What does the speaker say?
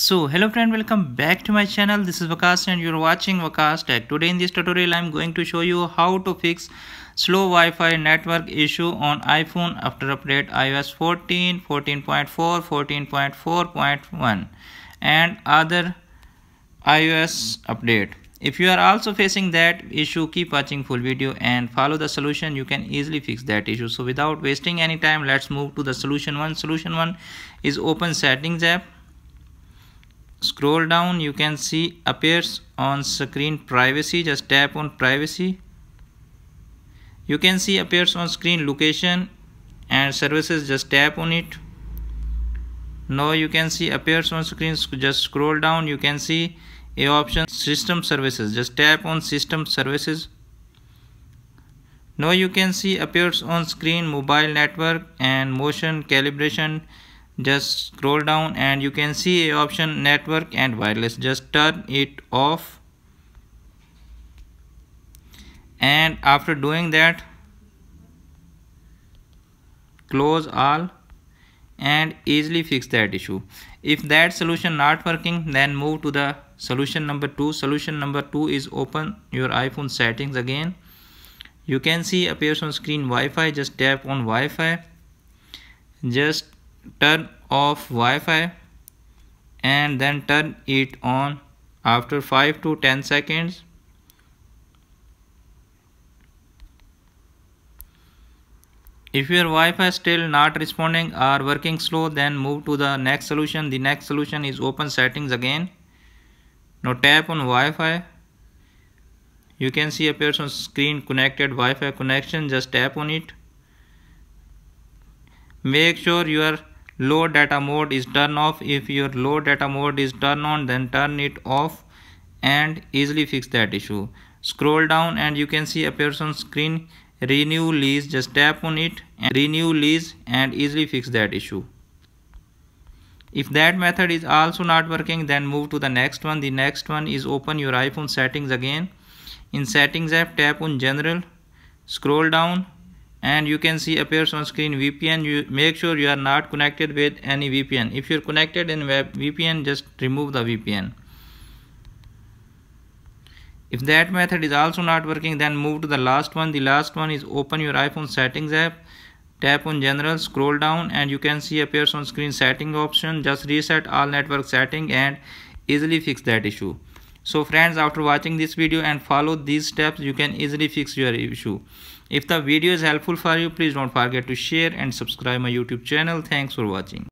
So hello friend welcome back to my channel this is Vakas and you're watching Vakas Tech. Today in this tutorial I'm going to show you how to fix slow Wi-Fi network issue on iPhone after update iOS 14, 14.4, 14.4.1 and other iOS update. If you are also facing that issue keep watching full video and follow the solution you can easily fix that issue. So without wasting any time let's move to the solution one. Solution one is open settings app scroll down you can see appears on screen privacy just tap on privacy you can see appears on screen location and services just tap on it now you can see appears on screen just scroll down you can see a option system services just tap on system services now you can see appears on screen mobile network and motion calibration just scroll down and you can see option network and wireless just turn it off and after doing that close all and easily fix that issue if that solution not working then move to the solution number two solution number two is open your iphone settings again you can see appears on screen wi-fi just tap on wi-fi just turn off Wi-Fi and then turn it on after 5 to 10 seconds. If your Wi-Fi still not responding or working slow then move to the next solution. The next solution is open settings again. Now tap on Wi-Fi. You can see appears on screen connected Wi-Fi connection. Just tap on it. Make sure you are low data mode is turned off if your low data mode is turned on then turn it off and easily fix that issue scroll down and you can see appears on screen renew lease just tap on it and renew lease and easily fix that issue if that method is also not working then move to the next one the next one is open your iphone settings again in settings app tap on general scroll down and you can see appears on screen VPN you make sure you are not connected with any VPN if you're connected in web VPN just remove the VPN if that method is also not working then move to the last one the last one is open your iPhone settings app tap on general scroll down and you can see appears on screen setting option just reset all network setting and easily fix that issue so friends after watching this video and follow these steps you can easily fix your issue if the video is helpful for you please don't forget to share and subscribe my youtube channel thanks for watching